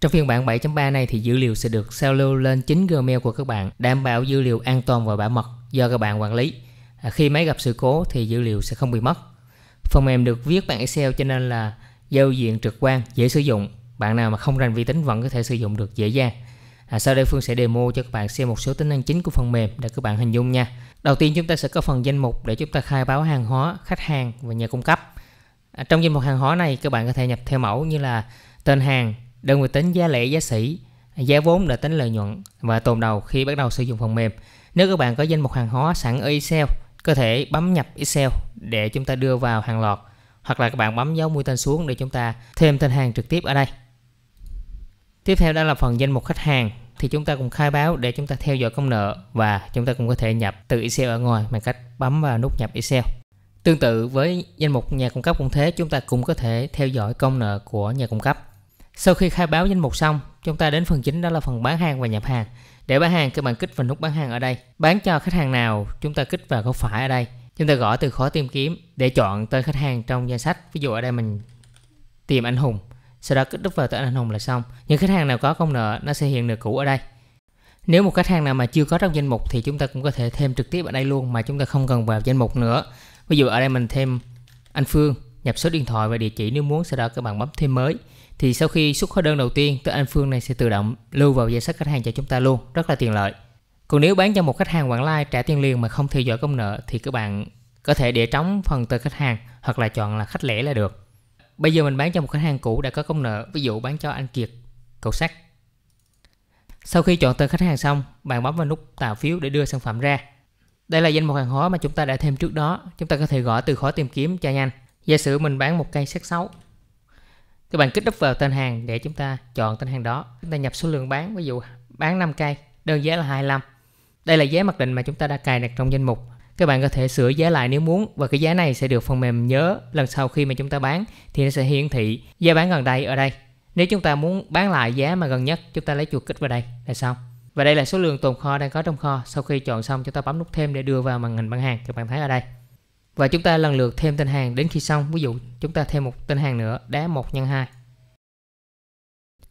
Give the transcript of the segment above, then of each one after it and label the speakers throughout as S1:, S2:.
S1: Trong phiên bản 7.3 này thì dữ liệu sẽ được sao lưu lên chính Gmail của các bạn, đảm bảo dữ liệu an toàn và bảo mật do các bạn quản lý. À, khi máy gặp sự cố thì dữ liệu sẽ không bị mất. Phần mềm được viết bằng Excel cho nên là giao diện trực quan, dễ sử dụng. Bạn nào mà không rành vi tính vẫn có thể sử dụng được dễ dàng. À, sau đây Phương sẽ demo cho các bạn xem một số tính năng chính của phần mềm để các bạn hình dung nha. Đầu tiên chúng ta sẽ có phần danh mục để chúng ta khai báo hàng hóa, khách hàng và nhà cung cấp. À, trong danh mục hàng hóa này các bạn có thể nhập theo mẫu như là tên hàng, Đơn vị tính giá lẻ giá sỉ, giá vốn để tính lợi nhuận và tồn đầu khi bắt đầu sử dụng phần mềm. Nếu các bạn có danh mục hàng hóa sẵn ở Excel, có thể bấm nhập Excel để chúng ta đưa vào hàng loạt hoặc là các bạn bấm dấu mũi tên xuống để chúng ta thêm tên hàng trực tiếp ở đây. Tiếp theo đó là phần danh mục khách hàng thì chúng ta cũng khai báo để chúng ta theo dõi công nợ và chúng ta cũng có thể nhập từ Excel ở ngoài bằng cách bấm vào nút nhập Excel. Tương tự với danh mục nhà cung cấp cũng thế, chúng ta cũng có thể theo dõi công nợ của nhà cung cấp. Sau khi khai báo danh mục xong, chúng ta đến phần chính đó là phần bán hàng và nhập hàng. Để bán hàng, các bạn kích vào nút bán hàng ở đây. Bán cho khách hàng nào, chúng ta kích vào góc phải ở đây. Chúng ta gõ từ khóa tìm kiếm để chọn tên khách hàng trong danh sách. Ví dụ ở đây mình tìm anh Hùng. Sau đó kích đúp vào tên anh Hùng là xong. Những khách hàng nào có công nợ, nó sẽ hiện nợ cũ ở đây. Nếu một khách hàng nào mà chưa có trong danh mục thì chúng ta cũng có thể thêm trực tiếp ở đây luôn mà chúng ta không cần vào danh mục nữa. Ví dụ ở đây mình thêm anh Phương, nhập số điện thoại và địa chỉ nếu muốn, sau đó các bạn bấm thêm mới thì sau khi xuất hóa đơn đầu tiên tới anh Phương này sẽ tự động lưu vào danh sách khách hàng cho chúng ta luôn rất là tiện lợi còn nếu bán cho một khách hàng quản lai trả tiền liền mà không theo dõi công nợ thì các bạn có thể để trống phần từ khách hàng hoặc là chọn là khách lẻ là được bây giờ mình bán cho một khách hàng cũ đã có công nợ ví dụ bán cho anh Kiệt cầu sắt sau khi chọn tên khách hàng xong bạn bấm vào nút tạo phiếu để đưa sản phẩm ra đây là danh mục hàng hóa mà chúng ta đã thêm trước đó chúng ta có thể gõ từ khóa tìm kiếm cho nhanh giả sử mình bán một cây sắt 6 các bạn kích đúp vào tên hàng để chúng ta chọn tên hàng đó chúng ta nhập số lượng bán ví dụ bán 5 cây đơn giá là 25 đây là giá mặc định mà chúng ta đã cài đặt trong danh mục các bạn có thể sửa giá lại nếu muốn và cái giá này sẽ được phần mềm nhớ lần sau khi mà chúng ta bán thì nó sẽ hiển thị giá bán gần đây ở đây nếu chúng ta muốn bán lại giá mà gần nhất chúng ta lấy chuột kích vào đây là xong và đây là số lượng tồn kho đang có trong kho sau khi chọn xong chúng ta bấm nút thêm để đưa vào màn hình bán hàng các bạn thấy ở đây và chúng ta lần lượt thêm tên hàng đến khi xong. Ví dụ chúng ta thêm một tên hàng nữa, đá 1 x 2.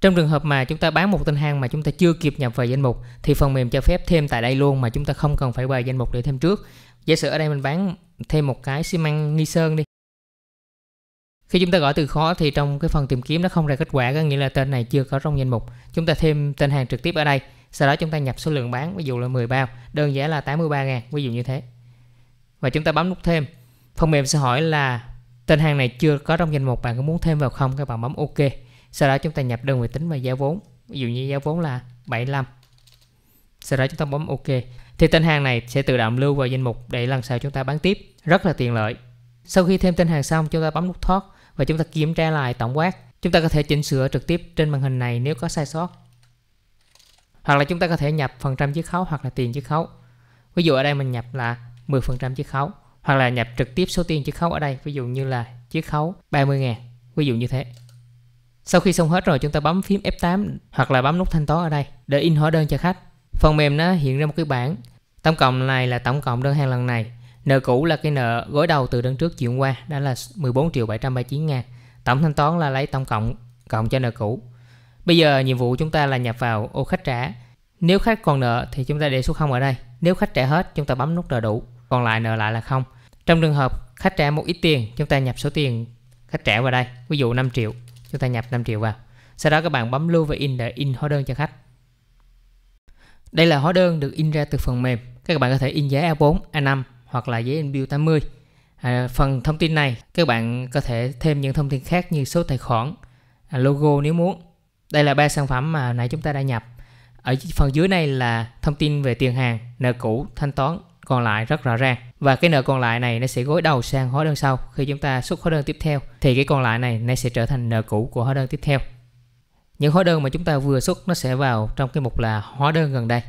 S1: Trong trường hợp mà chúng ta bán một tên hàng mà chúng ta chưa kịp nhập vào danh mục thì phần mềm cho phép thêm tại đây luôn mà chúng ta không cần phải vào danh mục để thêm trước. Giả sử ở đây mình bán thêm một cái xi măng nghi sơn đi. Khi chúng ta gõ từ khóa thì trong cái phần tìm kiếm nó không ra kết quả, có nghĩa là tên này chưa có trong danh mục. Chúng ta thêm tên hàng trực tiếp ở đây, sau đó chúng ta nhập số lượng bán, ví dụ là 10 bao, đơn giá là 83 ngàn, ví dụ như thế và chúng ta bấm nút thêm phần mềm sẽ hỏi là tên hàng này chưa có trong danh mục bạn có muốn thêm vào không các bạn bấm ok sau đó chúng ta nhập đơn vị tính và giá vốn ví dụ như giá vốn là 75 sau đó chúng ta bấm ok thì tên hàng này sẽ tự động lưu vào danh mục để lần sau chúng ta bán tiếp rất là tiện lợi sau khi thêm tên hàng xong chúng ta bấm nút thoát và chúng ta kiểm tra lại tổng quát chúng ta có thể chỉnh sửa trực tiếp trên màn hình này nếu có sai sót hoặc là chúng ta có thể nhập phần trăm chiết khấu hoặc là tiền chiết khấu ví dụ ở đây mình nhập là 10% chiết khấu hoặc là nhập trực tiếp số tiền chiết khấu ở đây ví dụ như là chiết khấu 30 ngàn ví dụ như thế sau khi xong hết rồi chúng ta bấm phím F8 hoặc là bấm nút thanh toán ở đây để in hóa đơn cho khách phần mềm nó hiện ra một cái bảng tổng cộng này là tổng cộng đơn hàng lần này nợ cũ là cái nợ gối đầu từ đơn trước chuyển qua đó là 14 triệu 739 ngàn tổng thanh toán là lấy tổng cộng cộng cho nợ cũ bây giờ nhiệm vụ chúng ta là nhập vào ô khách trả nếu khách còn nợ thì chúng ta để số 0 ở đây. Nếu khách trả hết, chúng ta bấm nút nợ đủ, còn lại nợ lại là không. Trong trường hợp khách trả một ít tiền, chúng ta nhập số tiền khách trả vào đây. Ví dụ 5 triệu, chúng ta nhập 5 triệu vào. Sau đó các bạn bấm lưu và in để in hóa đơn cho khách. Đây là hóa đơn được in ra từ phần mềm. Các bạn có thể in giấy A4, A5 hoặc là giấy in bill 80. À, phần thông tin này các bạn có thể thêm những thông tin khác như số tài khoản, à, logo nếu muốn. Đây là ba sản phẩm mà nãy chúng ta đã nhập. Ở phần dưới này là thông tin về tiền hàng, nợ cũ, thanh toán còn lại rất rõ ràng. Và cái nợ còn lại này nó sẽ gối đầu sang hóa đơn sau. Khi chúng ta xuất hóa đơn tiếp theo thì cái còn lại này nó sẽ trở thành nợ cũ của hóa đơn tiếp theo. Những hóa đơn mà chúng ta vừa xuất nó sẽ vào trong cái mục là hóa đơn gần đây.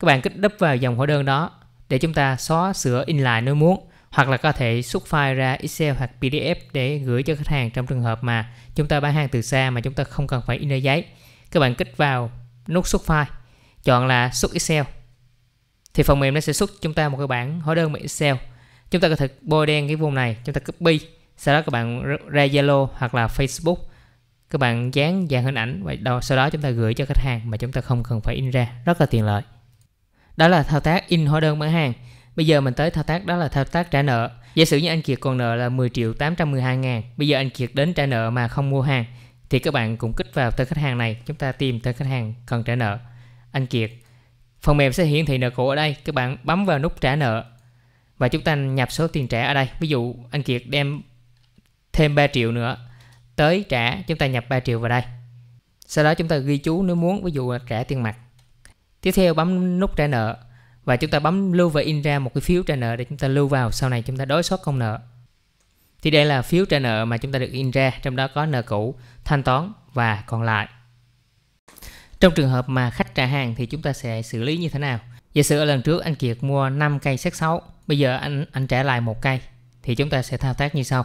S1: Các bạn kích đúp vào dòng hóa đơn đó để chúng ta xóa sửa in lại nếu muốn hoặc là có thể xuất file ra Excel hoặc PDF để gửi cho khách hàng trong trường hợp mà chúng ta bán hàng từ xa mà chúng ta không cần phải in ở giấy. Các bạn kích vào nút xuất file, chọn là xuất Excel. Thì phần mềm nó sẽ xuất chúng ta một cái bảng hóa đơn bằng Excel. Chúng ta có thể bôi đen cái vùng này, chúng ta copy, sau đó các bạn ra Zalo hoặc là Facebook các bạn dán dạng hình ảnh và đó, sau đó chúng ta gửi cho khách hàng mà chúng ta không cần phải in ra rất là tiện lợi đó là thao tác in hóa đơn bán hàng bây giờ mình tới thao tác đó là thao tác trả nợ giả sử như anh Kiệt còn nợ là 10 triệu 812 ngàn bây giờ anh Kiệt đến trả nợ mà không mua hàng thì các bạn cũng kích vào tên khách hàng này chúng ta tìm tên khách hàng cần trả nợ anh Kiệt phần mềm sẽ hiển thị nợ cũ ở đây các bạn bấm vào nút trả nợ và chúng ta nhập số tiền trả ở đây ví dụ anh Kiệt đem thêm 3 triệu nữa tới trả chúng ta nhập 3 triệu vào đây sau đó chúng ta ghi chú nếu muốn ví dụ là trả tiền mặt tiếp theo bấm nút trả nợ và chúng ta bấm lưu và in ra một cái phiếu trả nợ để chúng ta lưu vào sau này chúng ta đối soát công nợ thì đây là phiếu trả nợ mà chúng ta được in ra, trong đó có nợ cũ, thanh toán và còn lại. Trong trường hợp mà khách trả hàng thì chúng ta sẽ xử lý như thế nào? Giả sử ở lần trước anh Kiệt mua 5 cây xét 6, bây giờ anh anh trả lại một cây thì chúng ta sẽ thao tác như sau.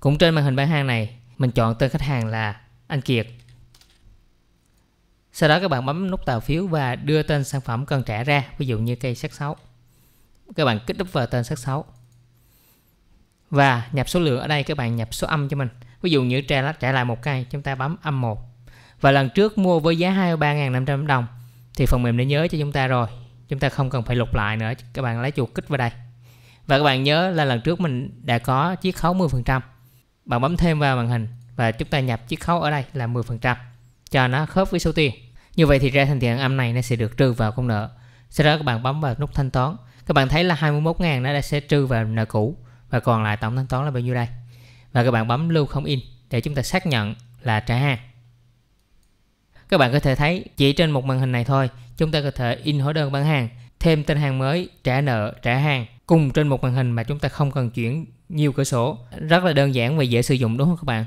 S1: Cũng trên màn hình bán hàng này, mình chọn tên khách hàng là anh Kiệt. Sau đó các bạn bấm nút tạo phiếu và đưa tên sản phẩm cần trả ra, ví dụ như cây xét 6. Các bạn kích đúp vào tên xét 6. Và nhập số lượng ở đây các bạn nhập số âm cho mình. Ví dụ như trả lại, trả lại một cây chúng ta bấm âm 1. Và lần trước mua với giá 23.500 đồng thì phần mềm đã nhớ cho chúng ta rồi. Chúng ta không cần phải lục lại nữa. Các bạn lấy chuột kích vào đây. Và các bạn nhớ là lần trước mình đã có chiếc khấu 10%. Bạn bấm thêm vào màn hình và chúng ta nhập chiếc khấu ở đây là 10% cho nó khớp với số tiền. Như vậy thì ra thành tiền âm này nó sẽ được trừ vào công nợ. Sau đó các bạn bấm vào nút thanh toán. Các bạn thấy là 21.000 nó đã sẽ trừ vào nợ cũ và còn lại tổng thanh toán là bao nhiêu đây và các bạn bấm lưu không in để chúng ta xác nhận là trả hàng các bạn có thể thấy chỉ trên một màn hình này thôi chúng ta có thể in hóa đơn bán hàng thêm tên hàng mới trả nợ trả hàng cùng trên một màn hình mà chúng ta không cần chuyển nhiều cửa sổ rất là đơn giản và dễ sử dụng đúng không các bạn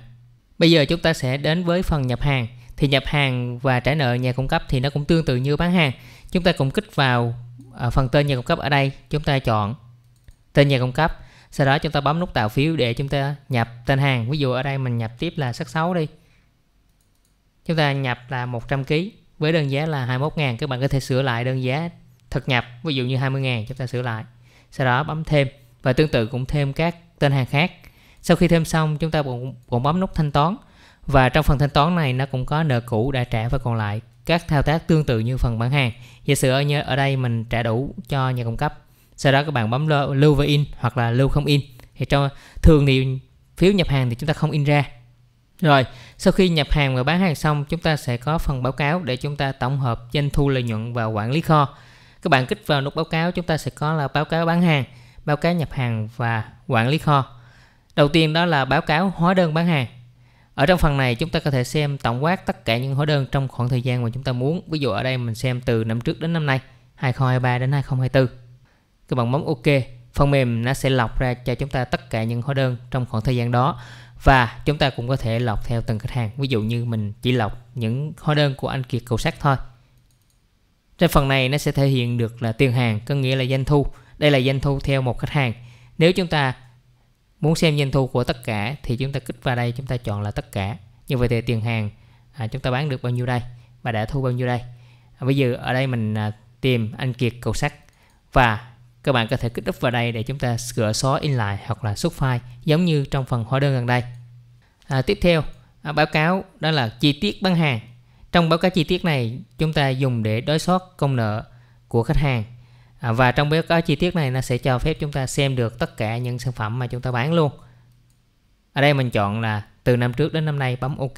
S1: bây giờ chúng ta sẽ đến với phần nhập hàng thì nhập hàng và trả nợ nhà cung cấp thì nó cũng tương tự như bán hàng chúng ta cũng kích vào à, phần tên nhà cung cấp ở đây chúng ta chọn tên nhà cung cấp sau đó chúng ta bấm nút tạo phiếu để chúng ta nhập tên hàng ví dụ ở đây mình nhập tiếp là sắc 6 đi chúng ta nhập là 100kg với đơn giá là 21.000 các bạn có thể sửa lại đơn giá thực nhập ví dụ như 20.000 chúng ta sửa lại sau đó bấm thêm và tương tự cũng thêm các tên hàng khác sau khi thêm xong chúng ta cũng, cũng bấm nút thanh toán và trong phần thanh toán này nó cũng có nợ cũ đã trả và còn lại các thao tác tương tự như phần bán hàng giả sử ở, ở đây mình trả đủ cho nhà cung cấp sau đó các bạn bấm lưu, lưu và in hoặc là lưu không in thì trong thường thì phiếu nhập hàng thì chúng ta không in ra rồi sau khi nhập hàng và bán hàng xong chúng ta sẽ có phần báo cáo để chúng ta tổng hợp doanh thu lợi nhuận và quản lý kho các bạn kích vào nút báo cáo chúng ta sẽ có là báo cáo bán hàng báo cáo nhập hàng và quản lý kho đầu tiên đó là báo cáo hóa đơn bán hàng ở trong phần này chúng ta có thể xem tổng quát tất cả những hóa đơn trong khoảng thời gian mà chúng ta muốn ví dụ ở đây mình xem từ năm trước đến năm nay 2023 đến 2024 cái bạn bấm OK phần mềm nó sẽ lọc ra cho chúng ta tất cả những hóa đơn trong khoảng thời gian đó và chúng ta cũng có thể lọc theo từng khách hàng ví dụ như mình chỉ lọc những hóa đơn của anh Kiệt cầu sắt thôi trên phần này nó sẽ thể hiện được là tiền hàng có nghĩa là doanh thu đây là doanh thu theo một khách hàng nếu chúng ta muốn xem doanh thu của tất cả thì chúng ta kích vào đây chúng ta chọn là tất cả như vậy thì tiền hàng à, chúng ta bán được bao nhiêu đây và đã thu bao nhiêu đây à, bây giờ ở đây mình à, tìm anh Kiệt cầu sắt và các bạn có thể kích úp vào đây để chúng ta sửa xóa in lại hoặc là xuất file giống như trong phần hóa đơn gần đây. À, tiếp theo, à, báo cáo đó là chi tiết bán hàng. Trong báo cáo chi tiết này, chúng ta dùng để đối soát công nợ của khách hàng. À, và trong báo cáo chi tiết này nó sẽ cho phép chúng ta xem được tất cả những sản phẩm mà chúng ta bán luôn. Ở đây mình chọn là từ năm trước đến năm nay bấm OK.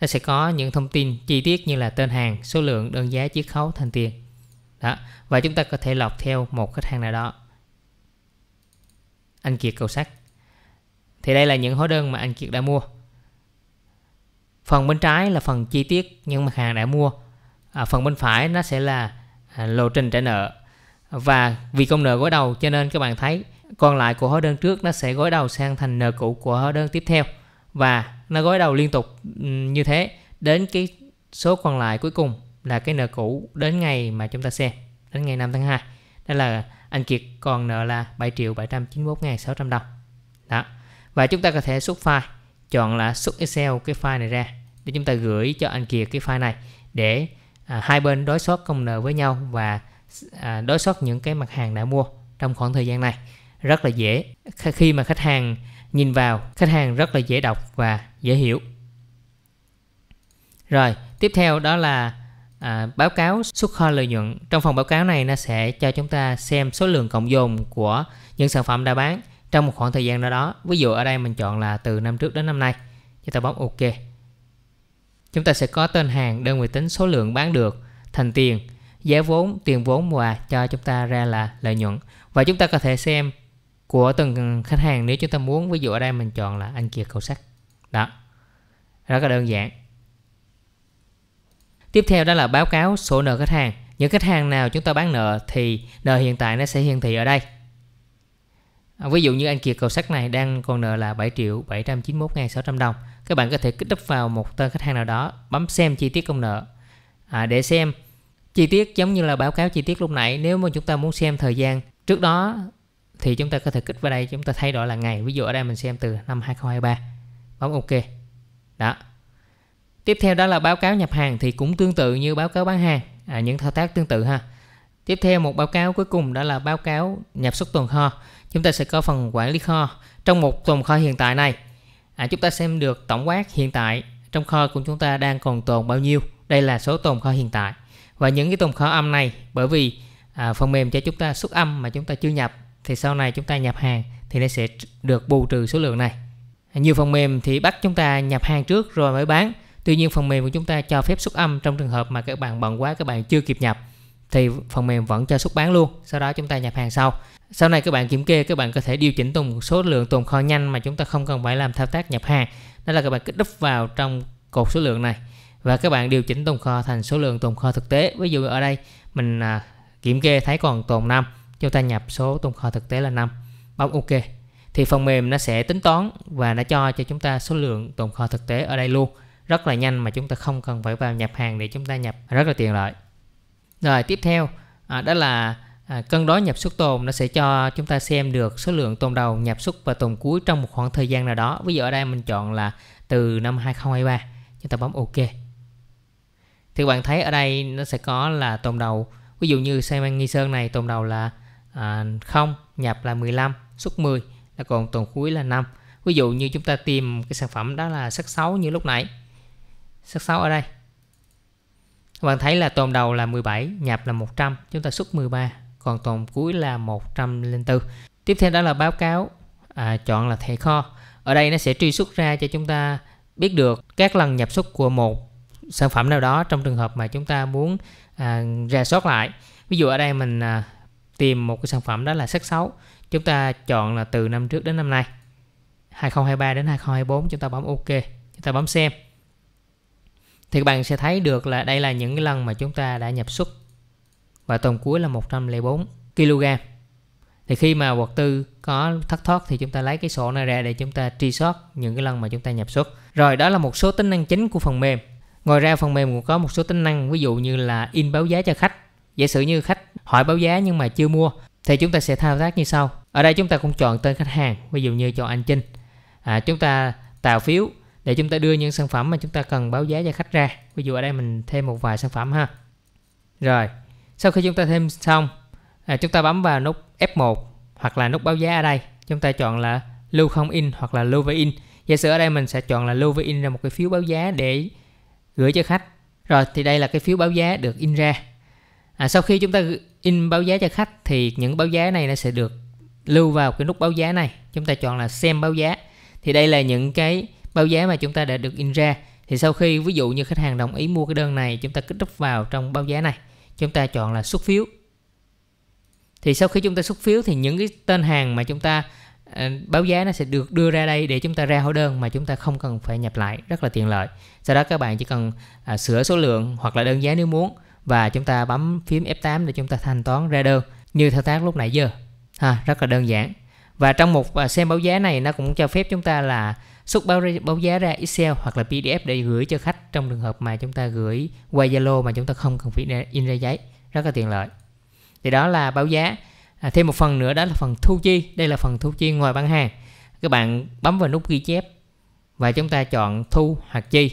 S1: Nó sẽ có những thông tin chi tiết như là tên hàng, số lượng, đơn giá, chiết khấu, thành tiền, đó và chúng ta có thể lọc theo một khách hàng nào đó anh Kiệt cầu sắt thì đây là những hóa đơn mà anh Kiệt đã mua phần bên trái là phần chi tiết những mặt hàng đã mua à, phần bên phải nó sẽ là à, lộ trình trả nợ và vì công nợ gối đầu cho nên các bạn thấy còn lại của hóa đơn trước nó sẽ gối đầu sang thành nợ cũ của hóa đơn tiếp theo và nó gối đầu liên tục như thế đến cái số còn lại cuối cùng là cái nợ cũ đến ngày mà chúng ta xem đến ngày 5 tháng 2 đó là anh Kiệt còn nợ là 7 triệu 791 ngàn 600 đồng đó và chúng ta có thể xuất file chọn là xuất Excel cái file này ra để chúng ta gửi cho anh Kiệt cái file này để à, hai bên đối soát công nợ với nhau và à, đối soát những cái mặt hàng đã mua trong khoảng thời gian này rất là dễ khi mà khách hàng nhìn vào khách hàng rất là dễ đọc và dễ hiểu rồi tiếp theo đó là à, báo cáo xuất kho lợi nhuận. Trong phần báo cáo này nó sẽ cho chúng ta xem số lượng cộng dồn của những sản phẩm đã bán trong một khoảng thời gian nào đó. Ví dụ ở đây mình chọn là từ năm trước đến năm nay. Chúng ta bấm OK. Chúng ta sẽ có tên hàng, đơn vị tính số lượng bán được, thành tiền, giá vốn, tiền vốn và cho chúng ta ra là lợi nhuận. Và chúng ta có thể xem của từng khách hàng nếu chúng ta muốn. Ví dụ ở đây mình chọn là anh Kiệt cầu sắt. Đó. Rất là đơn giản. Tiếp theo đó là báo cáo số nợ khách hàng. Những khách hàng nào chúng ta bán nợ thì nợ hiện tại nó sẽ hiển thị ở đây. À, ví dụ như anh Kiệt cầu sắt này đang còn nợ là 7 triệu 791 ngàn 600 đồng. Các bạn có thể kích đúp vào một tên khách hàng nào đó, bấm xem chi tiết công nợ à, để xem chi tiết giống như là báo cáo chi tiết lúc nãy. Nếu mà chúng ta muốn xem thời gian trước đó thì chúng ta có thể kích vào đây chúng ta thay đổi là ngày. Ví dụ ở đây mình xem từ năm 2023. Bấm OK. Đó tiếp theo đó là báo cáo nhập hàng thì cũng tương tự như báo cáo bán hàng à, những thao tác tương tự ha tiếp theo một báo cáo cuối cùng đó là báo cáo nhập xuất tồn kho chúng ta sẽ có phần quản lý kho trong một tồn kho hiện tại này à, chúng ta xem được tổng quát hiện tại trong kho của chúng ta đang còn tồn bao nhiêu đây là số tồn kho hiện tại và những cái tồn kho âm này bởi vì à, phần mềm cho chúng ta xuất âm mà chúng ta chưa nhập thì sau này chúng ta nhập hàng thì nó sẽ được bù trừ số lượng này nhiều phần mềm thì bắt chúng ta nhập hàng trước rồi mới bán Tuy nhiên phần mềm của chúng ta cho phép xuất âm trong trường hợp mà các bạn bận quá các bạn chưa kịp nhập thì phần mềm vẫn cho xuất bán luôn, sau đó chúng ta nhập hàng sau. Sau này các bạn kiểm kê các bạn có thể điều chỉnh tồn số lượng tồn kho nhanh mà chúng ta không cần phải làm thao tác nhập hàng. Đó là các bạn kích đúp vào trong cột số lượng này và các bạn điều chỉnh tồn kho thành số lượng tồn kho thực tế. Ví dụ ở đây mình à, kiểm kê thấy còn tồn 5, chúng ta nhập số tồn kho thực tế là 5. Bấm ok. Thì phần mềm nó sẽ tính toán và nó cho cho chúng ta số lượng tồn kho thực tế ở đây luôn rất là nhanh mà chúng ta không cần phải vào nhập hàng để chúng ta nhập rất là tiện lợi rồi tiếp theo à, đó là à, cân đối nhập xuất tồn nó sẽ cho chúng ta xem được số lượng tồn đầu nhập xuất và tồn cuối trong một khoảng thời gian nào đó ví dụ ở đây mình chọn là từ năm 2023 chúng ta bấm OK thì bạn thấy ở đây nó sẽ có là tồn đầu ví dụ như xe mang nghi sơn này tồn đầu là à, 0 nhập là 15 xuất 10 là còn tồn cuối là 5 ví dụ như chúng ta tìm cái sản phẩm đó là sắc 6 như lúc nãy sắc sáu ở đây bạn thấy là tồn đầu là 17 nhập là 100 chúng ta xuất 13 còn tồn cuối là 104 tiếp theo đó là báo cáo à, chọn là thẻ kho ở đây nó sẽ truy xuất ra cho chúng ta biết được các lần nhập xuất của một sản phẩm nào đó trong trường hợp mà chúng ta muốn à, ra soát lại ví dụ ở đây mình à, tìm một cái sản phẩm đó là sắc 6 chúng ta chọn là từ năm trước đến năm nay 2023 đến 2024 chúng ta bấm OK chúng ta bấm xem thì các bạn sẽ thấy được là đây là những cái lần mà chúng ta đã nhập xuất và tuần cuối là 104 kg thì khi mà vật tư có thất thoát thì chúng ta lấy cái sổ này ra để chúng ta tri sót những cái lần mà chúng ta nhập xuất rồi đó là một số tính năng chính của phần mềm ngoài ra phần mềm cũng có một số tính năng ví dụ như là in báo giá cho khách giả sử như khách hỏi báo giá nhưng mà chưa mua thì chúng ta sẽ thao tác như sau ở đây chúng ta cũng chọn tên khách hàng ví dụ như chọn anh Trinh à, chúng ta tạo phiếu để chúng ta đưa những sản phẩm mà chúng ta cần báo giá cho khách ra ví dụ ở đây mình thêm một vài sản phẩm ha rồi sau khi chúng ta thêm xong à, chúng ta bấm vào nút F1 hoặc là nút báo giá ở đây chúng ta chọn là lưu không in hoặc là lưu với in giả sử ở đây mình sẽ chọn là lưu với in ra một cái phiếu báo giá để gửi cho khách rồi thì đây là cái phiếu báo giá được in ra à, sau khi chúng ta in báo giá cho khách thì những báo giá này nó sẽ được lưu vào cái nút báo giá này chúng ta chọn là xem báo giá thì đây là những cái báo giá mà chúng ta đã được in ra thì sau khi ví dụ như khách hàng đồng ý mua cái đơn này chúng ta kích đúp vào trong báo giá này chúng ta chọn là xuất phiếu thì sau khi chúng ta xuất phiếu thì những cái tên hàng mà chúng ta ờ, báo giá nó sẽ được đưa ra đây để chúng ta ra hóa đơn mà chúng ta không cần phải nhập lại rất là tiện lợi sau đó các bạn chỉ cần à, sửa số lượng hoặc là đơn giá nếu muốn và chúng ta bấm phím F8 để chúng ta thanh toán ra đơn như thao tác lúc nãy giờ ha rất là đơn giản và trong một à, xem báo giá này nó cũng cho phép chúng ta là xuất báo, báo giá ra Excel hoặc là PDF để gửi cho khách trong trường hợp mà chúng ta gửi qua Zalo mà chúng ta không cần phải in ra giấy rất là tiện lợi thì đó là báo giá à, thêm một phần nữa đó là phần thu chi đây là phần thu chi ngoài bán hàng các bạn bấm vào nút ghi chép và chúng ta chọn thu hoặc chi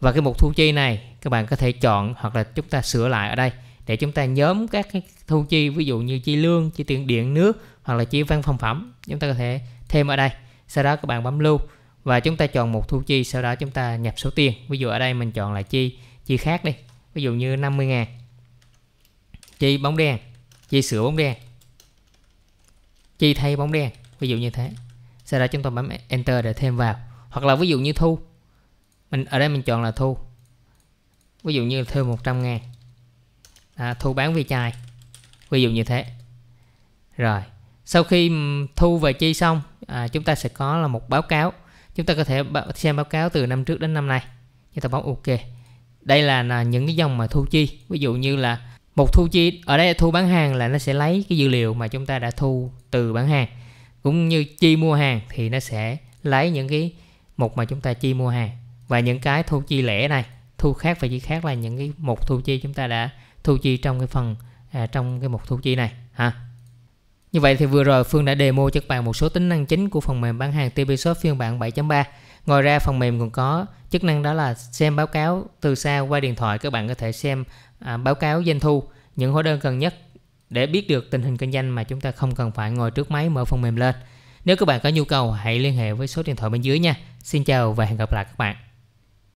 S1: và cái mục thu chi này các bạn có thể chọn hoặc là chúng ta sửa lại ở đây để chúng ta nhóm các cái thu chi ví dụ như chi lương chi tiền điện nước hoặc là chi văn phòng phẩm chúng ta có thể thêm ở đây sau đó các bạn bấm lưu và chúng ta chọn một thu chi sau đó chúng ta nhập số tiền ví dụ ở đây mình chọn là chi chi khác đi ví dụ như 50 ngàn chi bóng đen chi sửa bóng đen chi thay bóng đen ví dụ như thế sau đó chúng ta bấm enter để thêm vào hoặc là ví dụ như thu mình ở đây mình chọn là thu ví dụ như thêm 100 ngàn à, thu bán ve chai ví dụ như thế rồi sau khi thu về chi xong à, chúng ta sẽ có là một báo cáo chúng ta có thể xem báo cáo từ năm trước đến năm nay chúng ta bấm ok đây là những cái dòng mà thu chi ví dụ như là một thu chi ở đây là thu bán hàng là nó sẽ lấy cái dữ liệu mà chúng ta đã thu từ bán hàng cũng như chi mua hàng thì nó sẽ lấy những cái mục mà chúng ta chi mua hàng và những cái thu chi lẻ này thu khác và chi khác là những cái mục thu chi chúng ta đã thu chi trong cái phần à, trong cái mục thu chi này ha như vậy thì vừa rồi Phương đã demo cho các bạn một số tính năng chính của phần mềm bán hàng TP Shop phiên bản 7.3. Ngoài ra phần mềm còn có chức năng đó là xem báo cáo từ xa qua điện thoại các bạn có thể xem à, báo cáo doanh thu, những hóa đơn gần nhất để biết được tình hình kinh doanh mà chúng ta không cần phải ngồi trước máy mở phần mềm lên. Nếu các bạn có nhu cầu hãy liên hệ với số điện thoại bên dưới nha. Xin chào và hẹn gặp lại các bạn.